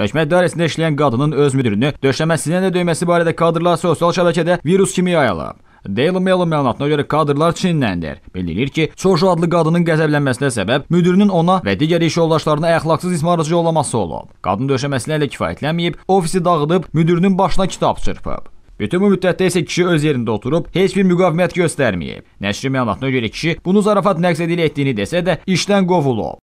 Məhkəmə idarəsində işləyən qadının öz müdirini döşəməsinə də döyməsi barədə kadrlar sosial şəbəkədə virus kimi yayılıb. Daily Mail məlumatına görə kadrlar Çindəndir. Bildirilir ki, Çoju adlı qadının qəzəblənməsinə səbəb müdirinin ona və digər iş yoldaşlarına əxlaqsız ismarıcı yollaması olub. Qadın döşəməsinə elə kifayətlənməyib, ofisi dağıdıb müdirinin başına kitab çırpıb. Bütün bu müddətdə isə kişi öz yerində oturub, heç bir müqavimət göstərməyib. Nəşrin məlumatına görə kişi bunu zarafat nəqsədi ilə etdiyini desə də, işdən qovulub.